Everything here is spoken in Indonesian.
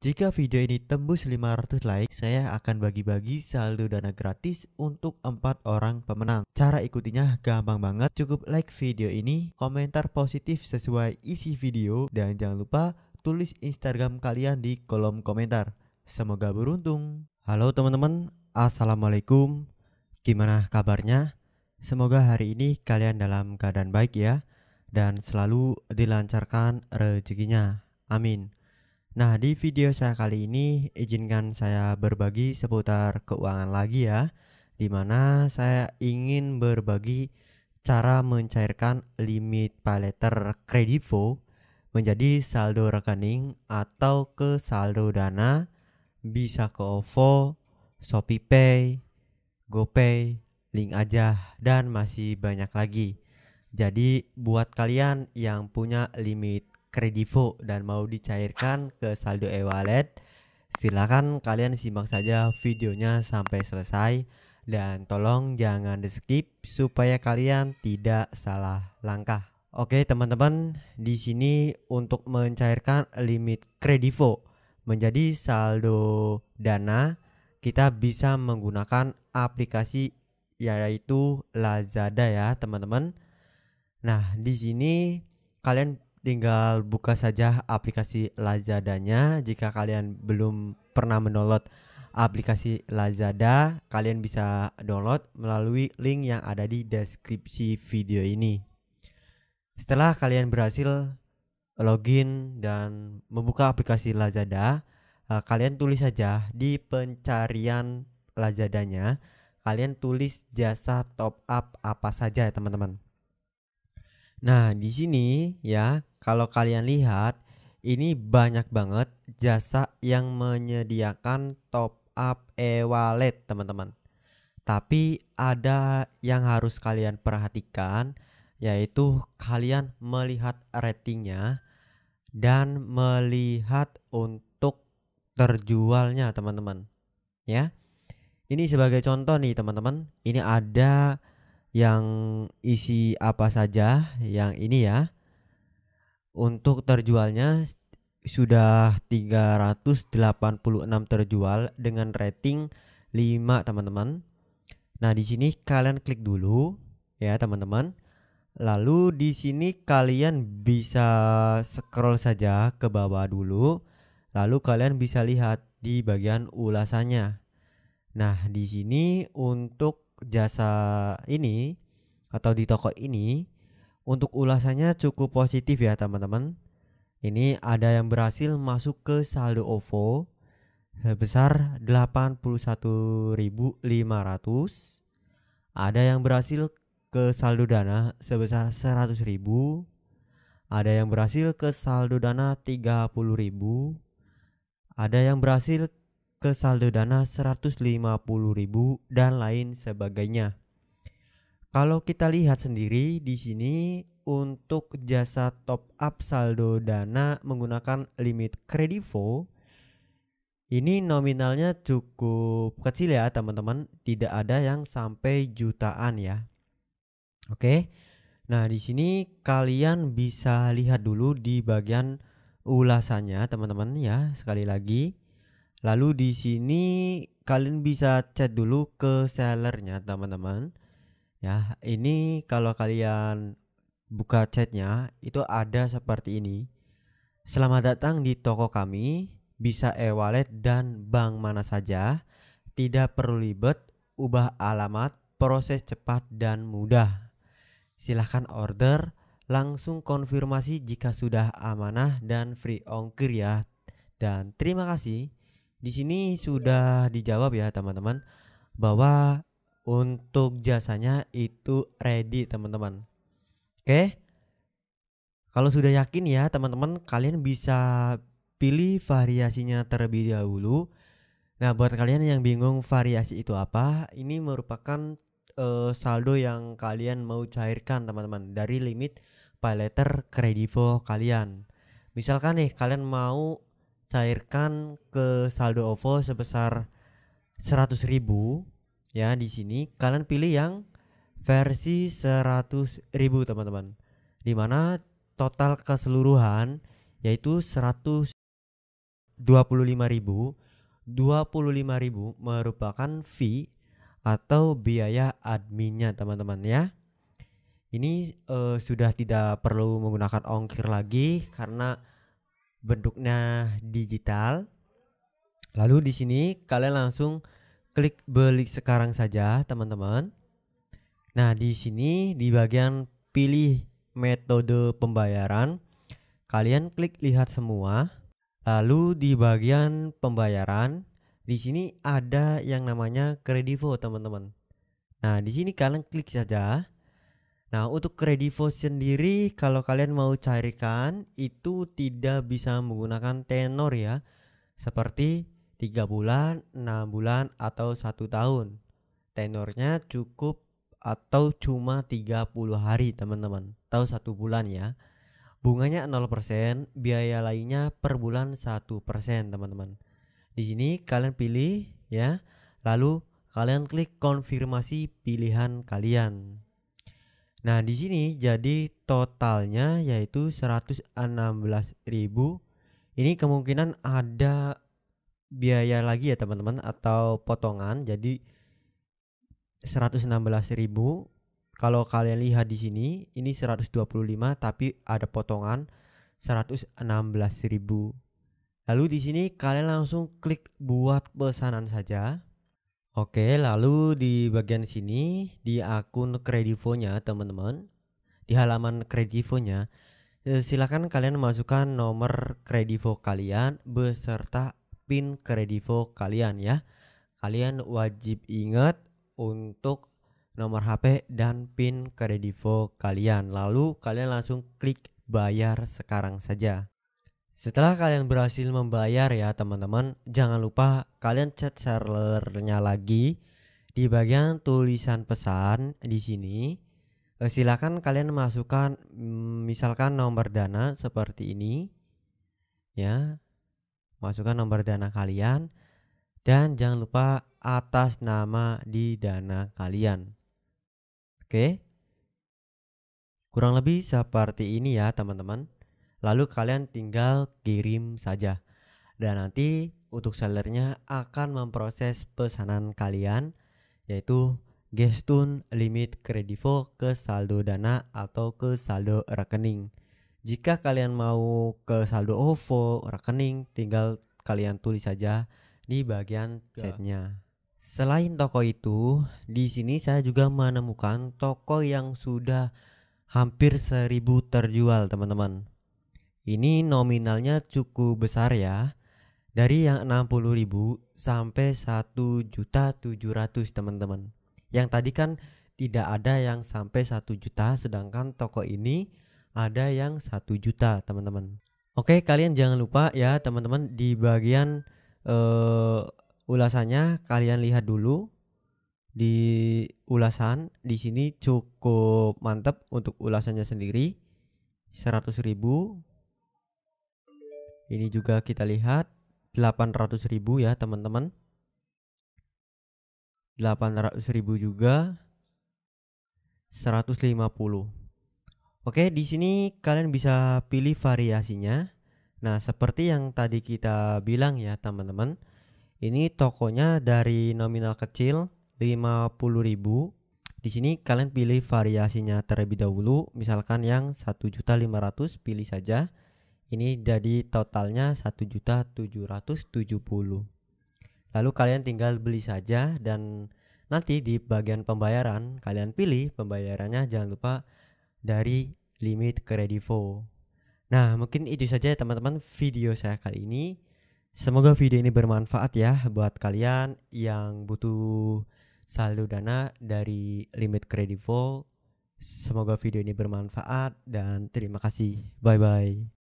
Jika video ini tembus 500 like, saya akan bagi-bagi saldo dana gratis untuk 4 orang pemenang. Cara ikutinya gampang banget, cukup like video ini, komentar positif sesuai isi video, dan jangan lupa tulis Instagram kalian di kolom komentar. Semoga beruntung. Halo teman-teman, Assalamualaikum. Gimana kabarnya? Semoga hari ini kalian dalam keadaan baik ya, dan selalu dilancarkan rezekinya. Amin. Nah, di video saya kali ini izinkan saya berbagi seputar keuangan lagi ya, dimana saya ingin berbagi cara mencairkan limit paleter kredivo menjadi saldo rekening atau ke saldo dana bisa ke OVO, ShopeePay, GoPay, link aja dan masih banyak lagi. Jadi buat kalian yang punya limit Kredivo dan mau dicairkan ke saldo e-wallet, silahkan kalian simak saja videonya sampai selesai dan tolong jangan di skip supaya kalian tidak salah langkah. Oke teman-teman, di sini untuk mencairkan limit Kredivo menjadi saldo Dana, kita bisa menggunakan aplikasi yaitu Lazada ya teman-teman. Nah di sini kalian tinggal buka saja aplikasi Lazadanya. Jika kalian belum pernah mendownload aplikasi Lazada, kalian bisa download melalui link yang ada di deskripsi video ini. Setelah kalian berhasil login dan membuka aplikasi Lazada, eh, kalian tulis saja di pencarian Lazadanya, kalian tulis jasa top up apa saja ya teman-teman. Nah, di sini ya kalau kalian lihat, ini banyak banget jasa yang menyediakan top up e-wallet, teman-teman. Tapi ada yang harus kalian perhatikan yaitu kalian melihat ratingnya dan melihat untuk terjualnya, teman-teman. Ya. Ini sebagai contoh nih, teman-teman. Ini ada yang isi apa saja yang ini ya untuk terjualnya sudah 386 terjual dengan rating 5 teman-teman. Nah, di sini kalian klik dulu ya teman-teman. Lalu di sini kalian bisa scroll saja ke bawah dulu. Lalu kalian bisa lihat di bagian ulasannya. Nah, di sini untuk jasa ini atau di toko ini untuk ulasannya cukup positif ya teman-teman. Ini ada yang berhasil masuk ke saldo OVO sebesar 81.500. Ada yang berhasil ke saldo dana sebesar 100.000. Ada yang berhasil ke saldo dana 30.000. Ada yang berhasil ke saldo dana 150.000 dan lain sebagainya. Kalau kita lihat sendiri di sini untuk jasa top up saldo dana menggunakan limit kredivo ini nominalnya cukup kecil ya teman-teman, tidak ada yang sampai jutaan ya. Oke. Nah, di sini kalian bisa lihat dulu di bagian ulasannya teman-teman ya, sekali lagi. Lalu di sini kalian bisa chat dulu ke sellernya teman-teman Ya, ini kalau kalian buka chatnya itu ada seperti ini. Selamat datang di toko kami, bisa e-wallet dan bank mana saja, tidak perlu ribet, ubah alamat, proses cepat dan mudah. Silahkan order, langsung konfirmasi jika sudah amanah dan free ongkir ya. Dan terima kasih. Di sini sudah dijawab ya teman-teman bahwa untuk jasanya itu ready teman-teman. Oke. Kalau sudah yakin ya teman-teman kalian bisa pilih variasinya terlebih dahulu. Nah, buat kalian yang bingung variasi itu apa, ini merupakan uh, saldo yang kalian mau cairkan teman-teman dari limit paylater kredivo kalian. Misalkan nih kalian mau cairkan ke saldo OVO sebesar 100.000 ya di sini kalian pilih yang versi 100.000 teman-teman dimana total keseluruhan yaitu 125.000 25.000 merupakan fee atau biaya adminnya teman-teman ya ini uh, sudah tidak perlu menggunakan ongkir lagi karena bentuknya digital lalu di sini kalian langsung Klik beli sekarang saja, teman-teman. Nah, di sini di bagian pilih metode pembayaran, kalian klik lihat semua. Lalu di bagian pembayaran, di sini ada yang namanya Kredivo, teman-teman. Nah, di sini kalian klik saja. Nah, untuk Kredivo sendiri kalau kalian mau carikan itu tidak bisa menggunakan tenor ya. Seperti 3 bulan, 6 bulan, atau 1 tahun. Tenornya cukup atau cuma 30 hari teman-teman atau satu bulan ya bunganya 0% biaya lainnya per bulan 1% teman-teman di sini kalian pilih ya lalu kalian klik konfirmasi pilihan kalian nah di sini jadi totalnya yaitu 116.000 ini kemungkinan ada biaya lagi ya teman-teman atau potongan jadi 116.000 kalau kalian lihat di sini ini 125 tapi ada potongan 116.000 lalu di sini kalian langsung klik buat pesanan saja Oke lalu di bagian sini di akun kredivonya teman-teman di halaman kredivonya eh, silakan kalian masukkan nomor kredivo kalian beserta pin kredivo kalian ya. Kalian wajib ingat untuk nomor HP dan pin kredivo kalian. Lalu kalian langsung klik bayar sekarang saja. Setelah kalian berhasil membayar ya teman-teman, jangan lupa kalian chat sellernya lagi di bagian tulisan pesan di sini. Eh, silakan kalian masukkan mm, misalkan nomor dana seperti ini. Ya masukkan nomor dana kalian dan jangan lupa atas nama di dana kalian. Oke. Kurang lebih seperti ini ya, teman-teman. Lalu kalian tinggal kirim saja. Dan nanti untuk sellernya akan memproses pesanan kalian yaitu gestun limit kredivo ke saldo dana atau ke saldo rekening. Jika kalian mau ke saldo OVO rekening, tinggal kalian tulis saja di bagian iya. chatnya. Selain toko itu, di sini saya juga menemukan toko yang sudah hampir seribu terjual, teman-teman. Ini nominalnya cukup besar ya. Dari yang 60.000 sampai juta 1.700, teman-teman. Yang tadi kan tidak ada yang sampai 1 juta sedangkan toko ini ada yang satu juta teman-teman Oke kalian jangan lupa ya teman-teman di bagian uh, ulasannya kalian lihat dulu di ulasan di sini cukup mantap untuk ulasannya sendiri 100.000 ini juga kita lihat 800.000 ya teman-teman 800.000 juga 150 Oke, di sini kalian bisa pilih variasinya. Nah, seperti yang tadi kita bilang ya, teman-teman. Ini tokonya dari nominal kecil 50.000. Di sini kalian pilih variasinya terlebih dahulu, misalkan yang 1.500 pilih saja. Ini jadi totalnya 1.770. Lalu kalian tinggal beli saja dan nanti di bagian pembayaran kalian pilih pembayarannya jangan lupa dari limit kredivo. Nah, mungkin itu saja teman-teman video saya kali ini. Semoga video ini bermanfaat ya buat kalian yang butuh saldo dana dari limit kredivo. Semoga video ini bermanfaat dan terima kasih. Bye bye.